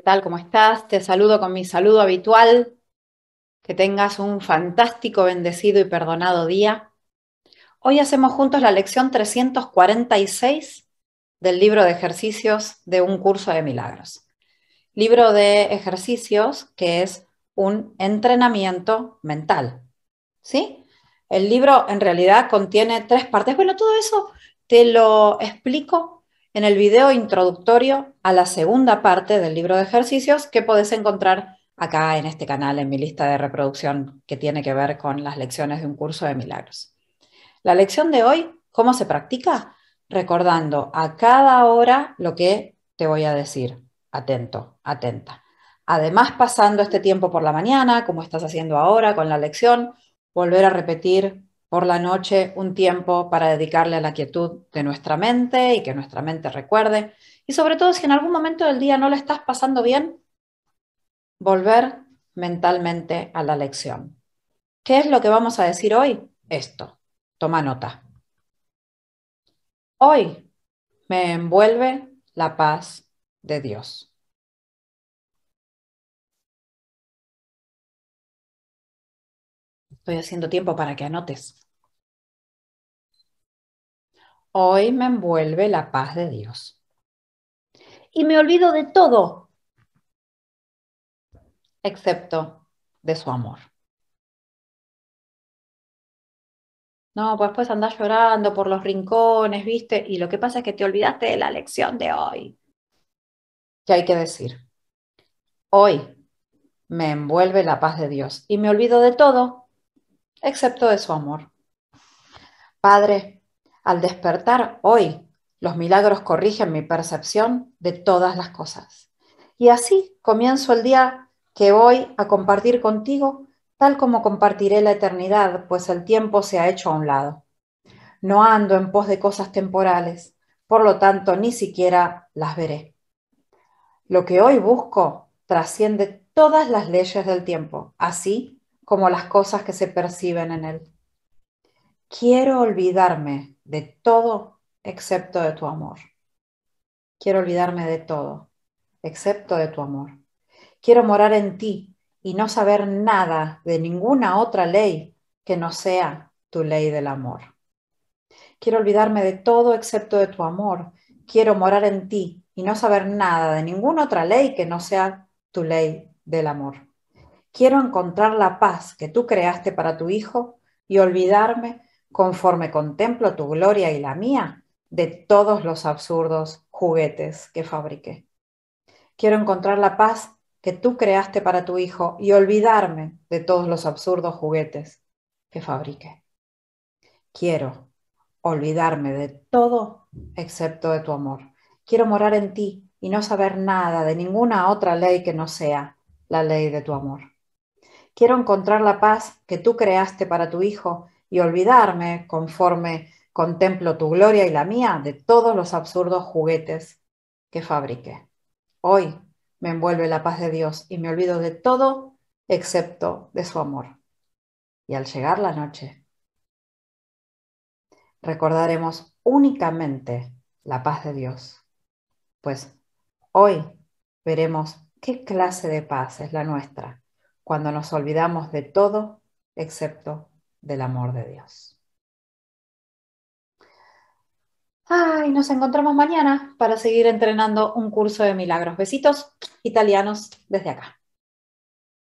¿Qué tal? ¿Cómo estás? Te saludo con mi saludo habitual. Que tengas un fantástico, bendecido y perdonado día. Hoy hacemos juntos la lección 346 del libro de ejercicios de un curso de milagros. Libro de ejercicios que es un entrenamiento mental. ¿Sí? El libro en realidad contiene tres partes. Bueno, todo eso te lo explico en el video introductorio a la segunda parte del libro de ejercicios que podés encontrar acá en este canal, en mi lista de reproducción que tiene que ver con las lecciones de un curso de milagros. La lección de hoy, ¿cómo se practica? Recordando a cada hora lo que te voy a decir. Atento, atenta. Además, pasando este tiempo por la mañana, como estás haciendo ahora con la lección, volver a repetir por la noche un tiempo para dedicarle a la quietud de nuestra mente y que nuestra mente recuerde. Y sobre todo si en algún momento del día no le estás pasando bien, volver mentalmente a la lección. ¿Qué es lo que vamos a decir hoy? Esto. Toma nota. Hoy me envuelve la paz de Dios. Estoy haciendo tiempo para que anotes. Hoy me envuelve la paz de Dios. Y me olvido de todo, excepto de su amor. No, pues pues andás llorando por los rincones, ¿viste? Y lo que pasa es que te olvidaste de la lección de hoy. ¿Qué hay que decir? Hoy me envuelve la paz de Dios y me olvido de todo, excepto de su amor. Padre, al despertar hoy, los milagros corrigen mi percepción de todas las cosas. Y así comienzo el día que voy a compartir contigo, tal como compartiré la eternidad, pues el tiempo se ha hecho a un lado. No ando en pos de cosas temporales, por lo tanto ni siquiera las veré. Lo que hoy busco trasciende todas las leyes del tiempo. Así como las cosas que se perciben en él. Quiero olvidarme de todo excepto de tu amor. Quiero olvidarme de todo excepto de tu amor. Quiero morar en ti y no saber nada de ninguna otra ley que no sea tu ley del amor. Quiero olvidarme de todo excepto de tu amor. Quiero morar en ti y no saber nada de ninguna otra ley que no sea tu ley del amor. Quiero encontrar la paz que tú creaste para tu Hijo y olvidarme, conforme contemplo tu gloria y la mía, de todos los absurdos juguetes que fabriqué. Quiero encontrar la paz que tú creaste para tu Hijo y olvidarme de todos los absurdos juguetes que fabriqué. Quiero olvidarme de todo excepto de tu amor. Quiero morar en ti y no saber nada de ninguna otra ley que no sea la ley de tu amor. Quiero encontrar la paz que tú creaste para tu Hijo y olvidarme, conforme contemplo tu gloria y la mía, de todos los absurdos juguetes que fabriqué. Hoy me envuelve la paz de Dios y me olvido de todo excepto de su amor. Y al llegar la noche, recordaremos únicamente la paz de Dios, pues hoy veremos qué clase de paz es la nuestra cuando nos olvidamos de todo excepto del amor de Dios. Ay, nos encontramos mañana para seguir entrenando un curso de milagros. Besitos italianos desde acá.